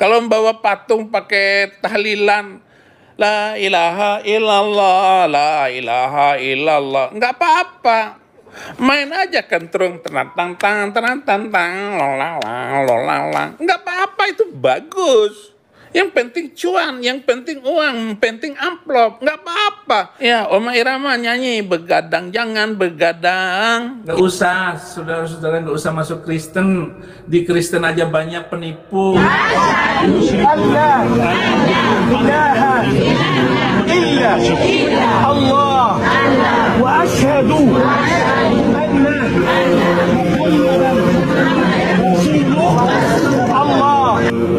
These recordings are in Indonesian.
Kalau membawa patung pakai tahlilan, la ilaha illallah, la ilaha illallah, nggak apa-apa. Main aja kentrung, kan tenang-tenang, tenang-tenang, lolang, lolang, lolang. Nggak apa-apa, itu bagus. Yang penting cuan, yang penting uang, penting amplop, nggak apa-apa. Ya, Oma Irama nyanyi begadang jangan begadang. Nggak usah, saudara-saudara nggak usah masuk Kristen. Di Kristen aja banyak penipu. Allah, iya. Iya. iya, Allah, wa Allah,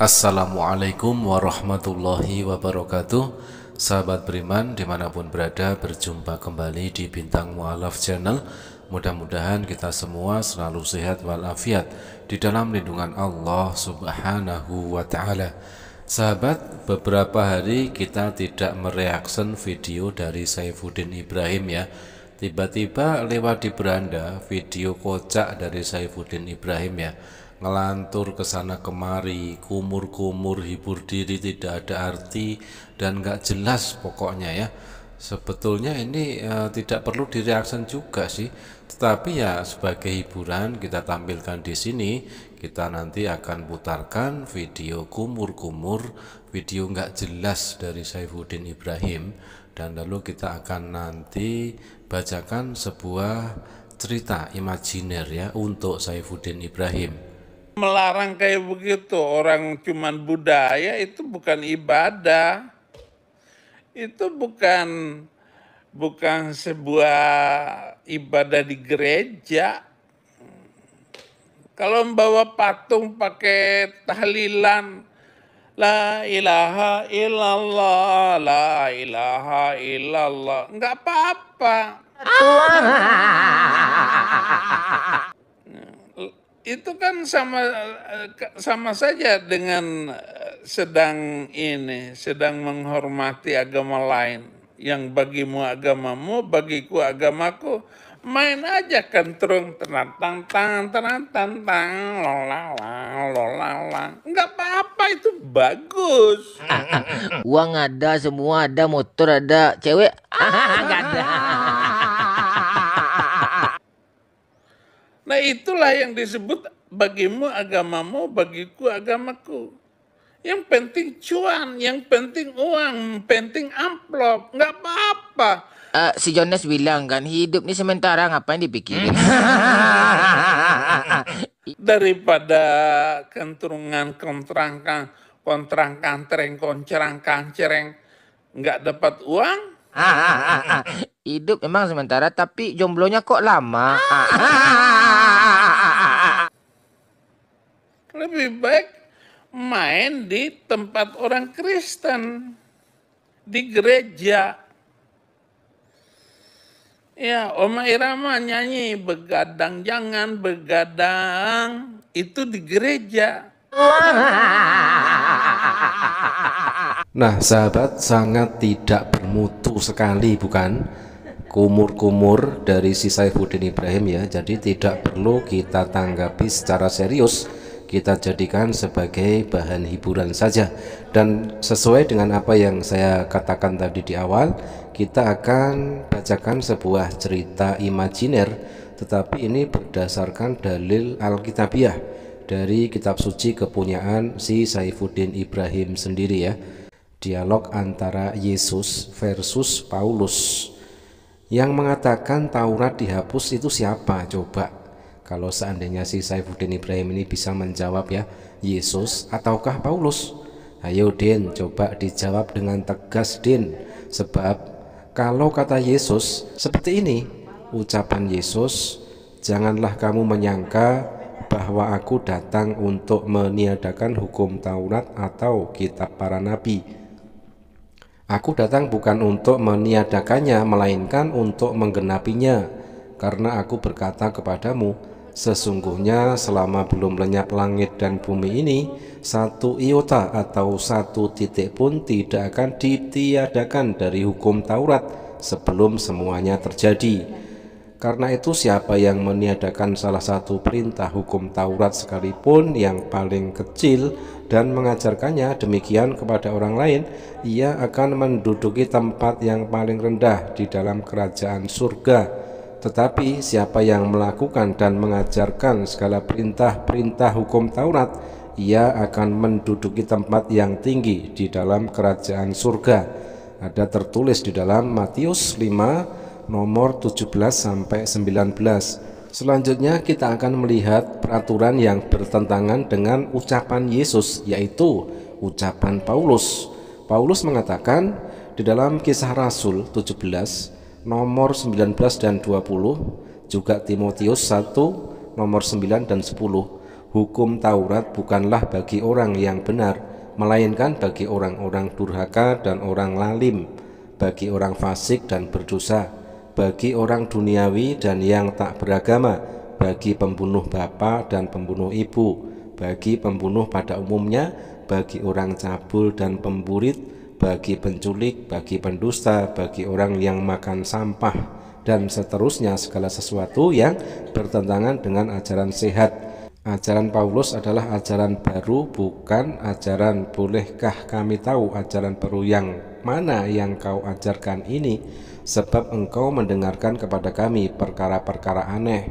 Assalamualaikum warahmatullahi wabarakatuh Sahabat Beriman dimanapun berada berjumpa kembali di Bintang Mu'alaf Channel Mudah-mudahan kita semua selalu sehat walafiat di dalam lindungan Allah Subhanahu wa taala. Sahabat, beberapa hari kita tidak mereaksen video dari Saifuddin Ibrahim ya. Tiba-tiba lewat di beranda video kocak dari Saifuddin Ibrahim ya. Ngelantur ke sana kemari, kumur-kumur, hibur diri tidak ada arti dan nggak jelas pokoknya ya. Sebetulnya ini e, tidak perlu direaksen juga sih, tetapi ya sebagai hiburan kita tampilkan di sini kita nanti akan putarkan video kumur-kumur video nggak jelas dari Saifuddin Ibrahim dan lalu kita akan nanti bacakan sebuah cerita imajiner ya untuk Saifuddin Ibrahim melarang kayak begitu orang cuman budaya itu bukan ibadah itu bukan bukan sebuah ibadah di gereja kalau membawa patung pakai tahlilan, La ilaha illallah, la ilaha illallah. Enggak apa-apa. Ah. Itu kan sama sama saja dengan eh, sedang ini, sedang menghormati agama lain. Yang bagimu agamamu, bagiku agamaku main aja kentrung tenang tantang tenang tantang lolalang lolalang nggak apa-apa itu bagus uang ada semua ada motor ada cewek ah, nggak ada nah itulah yang disebut bagimu agamamu bagiku agamaku yang penting cuan yang penting uang penting amplop nggak apa-apa Uh, si Jonas bilang kan hidup ni sementara ngapain dipikirin? Hmm. Daripada kenturungan kontrangkan, kontrangkan, tereng koncerangkan cereng nggak dapat uang. hidup memang sementara tapi jomblonya kok lama. Lebih baik main di tempat orang Kristen di gereja. Ya, Oma Irama nyanyi begadang jangan begadang itu di gereja. Nah, sahabat sangat tidak bermutu sekali bukan? Kumur-kumur dari si Saifuddin Ibrahim ya. Jadi tidak perlu kita tanggapi secara serius kita jadikan sebagai bahan hiburan saja dan sesuai dengan apa yang saya katakan tadi di awal kita akan bacakan sebuah cerita imajiner tetapi ini berdasarkan dalil Alkitabiah dari kitab suci kepunyaan si Saifuddin Ibrahim sendiri ya dialog antara Yesus versus Paulus yang mengatakan Taurat dihapus itu siapa coba kalau seandainya si Saifuddin Ibrahim ini bisa menjawab ya Yesus ataukah Paulus ayo Din coba dijawab dengan tegas Din sebab kalau kata Yesus seperti ini, ucapan Yesus, "Janganlah kamu menyangka bahwa aku datang untuk meniadakan hukum Taurat atau kitab para nabi." Aku datang bukan untuk meniadakannya, melainkan untuk menggenapinya, karena aku berkata kepadamu, Sesungguhnya selama belum lenyap langit dan bumi ini, satu iota atau satu titik pun tidak akan ditiadakan dari hukum Taurat sebelum semuanya terjadi. Karena itu siapa yang meniadakan salah satu perintah hukum Taurat sekalipun yang paling kecil dan mengajarkannya demikian kepada orang lain, ia akan menduduki tempat yang paling rendah di dalam kerajaan surga tetapi siapa yang melakukan dan mengajarkan segala perintah-perintah hukum Taurat, ia akan menduduki tempat yang tinggi di dalam kerajaan surga. Ada tertulis di dalam Matius 5 nomor 17 sampai 19. Selanjutnya kita akan melihat peraturan yang bertentangan dengan ucapan Yesus yaitu ucapan Paulus. Paulus mengatakan di dalam Kisah Rasul 17 nomor 19 dan 20, juga Timotius 1 nomor 9 dan 10. Hukum Taurat bukanlah bagi orang yang benar, melainkan bagi orang-orang durhaka dan orang lalim, bagi orang fasik dan berdosa, bagi orang duniawi dan yang tak beragama, bagi pembunuh bapa dan pembunuh ibu, bagi pembunuh pada umumnya, bagi orang cabul dan pemburit, bagi penculik, bagi pendusta, bagi orang yang makan sampah dan seterusnya segala sesuatu yang bertentangan dengan ajaran sehat. Ajaran Paulus adalah ajaran baru bukan ajaran bolehkah kami tahu ajaran baru yang mana yang kau ajarkan ini sebab engkau mendengarkan kepada kami perkara-perkara aneh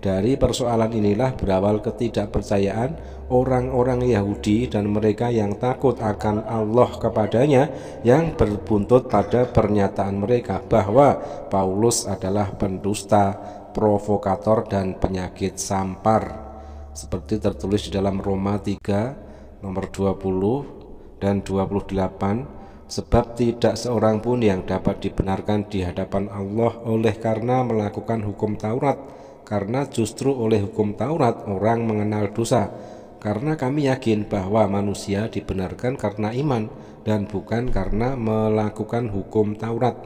dari persoalan inilah berawal ketidakpercayaan orang-orang Yahudi dan mereka yang takut akan Allah kepadanya yang berbuntut pada pernyataan mereka bahwa Paulus adalah pendusta, provokator dan penyakit sampar. Seperti tertulis di dalam Roma 3 nomor 20 dan 28 sebab tidak seorang pun yang dapat dibenarkan di hadapan Allah oleh karena melakukan hukum Taurat karena justru oleh hukum Taurat orang mengenal dosa, karena kami yakin bahwa manusia dibenarkan karena iman dan bukan karena melakukan hukum Taurat.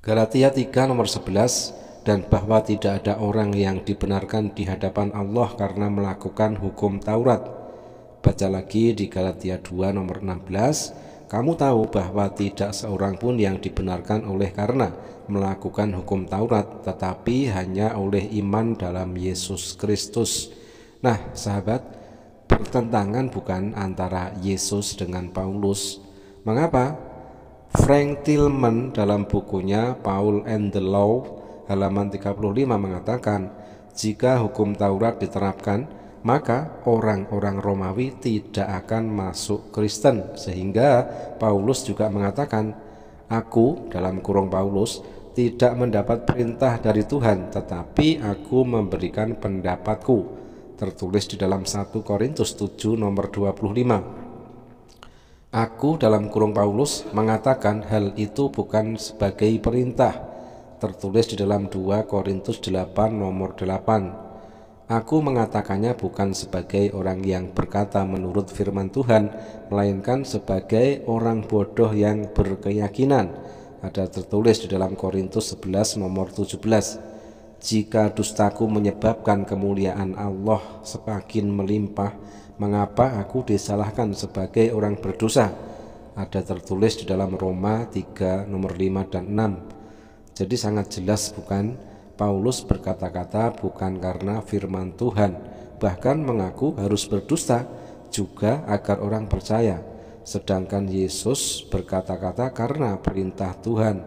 Galatia 3 nomor 11 dan bahwa tidak ada orang yang dibenarkan di hadapan Allah karena melakukan hukum Taurat. Baca lagi di Galatia 2 nomor 16 kamu tahu bahwa tidak seorang pun yang dibenarkan oleh karena melakukan hukum Taurat, tetapi hanya oleh iman dalam Yesus Kristus. Nah, sahabat, pertentangan bukan antara Yesus dengan Paulus. Mengapa? Frank Tillman dalam bukunya Paul and the Law halaman 35 mengatakan, jika hukum Taurat diterapkan, maka orang-orang Romawi tidak akan masuk Kristen sehingga Paulus juga mengatakan aku dalam kurung Paulus tidak mendapat perintah dari Tuhan tetapi aku memberikan pendapatku tertulis di dalam 1 Korintus 7 nomor 25 Aku dalam kurung Paulus mengatakan hal itu bukan sebagai perintah tertulis di dalam 2 Korintus 8 nomor 8 Aku mengatakannya bukan sebagai orang yang berkata menurut firman Tuhan, melainkan sebagai orang bodoh yang berkeyakinan. Ada tertulis di dalam Korintus 11 nomor 17. Jika dustaku menyebabkan kemuliaan Allah semakin melimpah, mengapa aku disalahkan sebagai orang berdosa? Ada tertulis di dalam Roma 3 nomor 5 dan 6. Jadi sangat jelas bukan? Paulus berkata-kata bukan karena firman Tuhan, bahkan mengaku harus berdusta juga agar orang percaya. Sedangkan Yesus berkata-kata karena perintah Tuhan.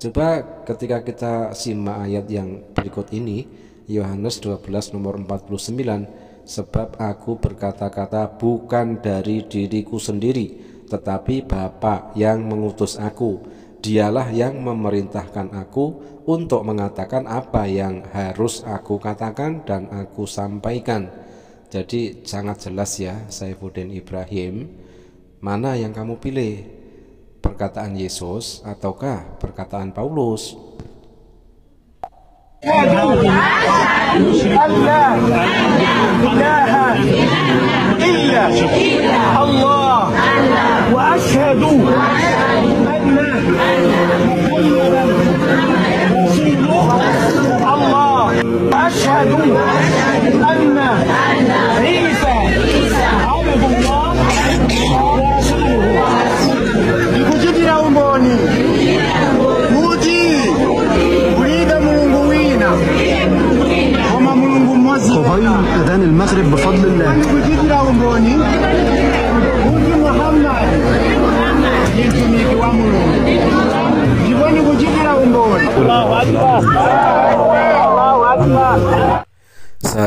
Coba ketika kita simak ayat yang berikut ini, Yohanes 12 nomor 49, sebab aku berkata-kata bukan dari diriku sendiri, tetapi Bapa yang mengutus aku dialah yang memerintahkan aku untuk mengatakan apa yang harus aku katakan dan aku sampaikan. Jadi sangat jelas ya Saifuddin Ibrahim, mana yang kamu pilih? Perkataan Yesus ataukah perkataan Paulus? Allah wa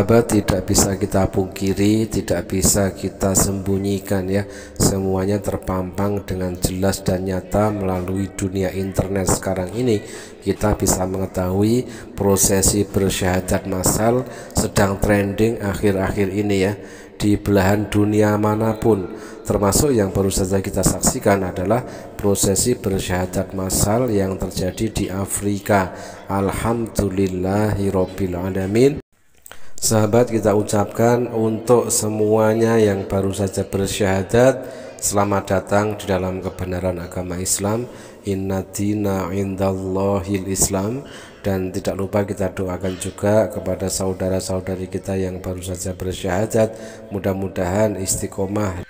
sahabat tidak bisa kita pungkiri, tidak bisa kita sembunyikan ya. Semuanya terpampang dengan jelas dan nyata melalui dunia internet sekarang ini. Kita bisa mengetahui prosesi bersyahadat massal sedang trending akhir-akhir ini ya di belahan dunia manapun termasuk yang baru saja kita saksikan adalah prosesi bersyahadat massal yang terjadi di Afrika Alhamdulillahirobbilalamin Sahabat kita ucapkan untuk semuanya yang baru saja bersyahadat Selamat datang di dalam kebenaran agama Islam Inna dina indallahil Islam Dan tidak lupa kita doakan juga kepada saudara-saudari kita yang baru saja bersyahadat Mudah-mudahan istiqomah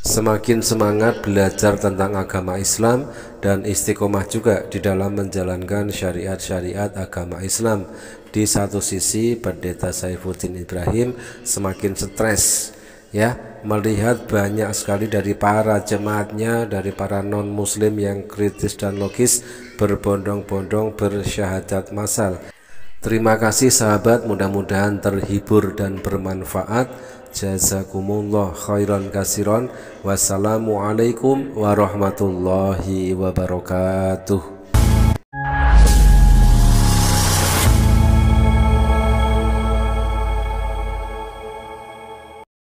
Semakin semangat belajar tentang agama Islam dan istiqomah juga di dalam menjalankan syariat-syariat agama Islam di satu sisi pendeta Saifuddin Ibrahim semakin stres ya melihat banyak sekali dari para jemaatnya dari para non muslim yang kritis dan logis berbondong-bondong bersyahadat masal terima kasih sahabat mudah-mudahan terhibur dan bermanfaat jazakumullah khairan kasiron wassalamualaikum warahmatullahi wabarakatuh